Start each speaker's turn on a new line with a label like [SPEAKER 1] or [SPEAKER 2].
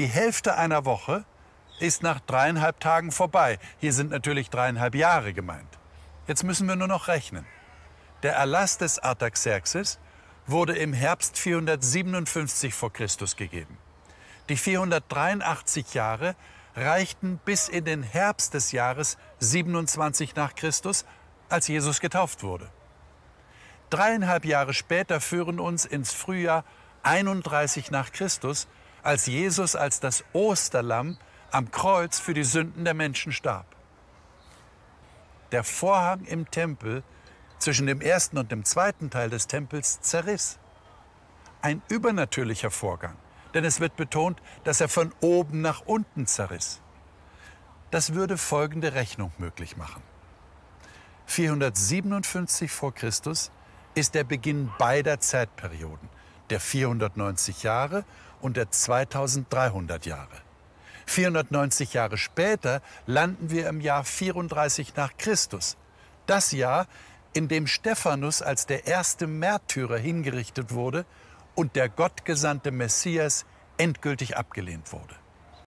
[SPEAKER 1] die Hälfte einer Woche ist nach dreieinhalb Tagen vorbei. Hier sind natürlich dreieinhalb Jahre gemeint. Jetzt müssen wir nur noch rechnen. Der Erlass des Artaxerxes wurde im Herbst 457 v. Chr. gegeben. Die 483 Jahre reichten bis in den Herbst des Jahres 27 nach Christus, als Jesus getauft wurde. Dreieinhalb Jahre später führen uns ins Frühjahr 31 nach Christus als Jesus als das Osterlamm am Kreuz für die Sünden der Menschen starb. Der Vorhang im Tempel zwischen dem ersten und dem zweiten Teil des Tempels zerriss. Ein übernatürlicher Vorgang, denn es wird betont, dass er von oben nach unten zerriss. Das würde folgende Rechnung möglich machen. 457 vor Christus ist der Beginn beider Zeitperioden, der 490 Jahre und der 2300 Jahre. 490 Jahre später landen wir im Jahr 34 nach Christus. Das Jahr, in dem Stephanus als der erste Märtyrer hingerichtet wurde und der gottgesandte Messias endgültig abgelehnt wurde.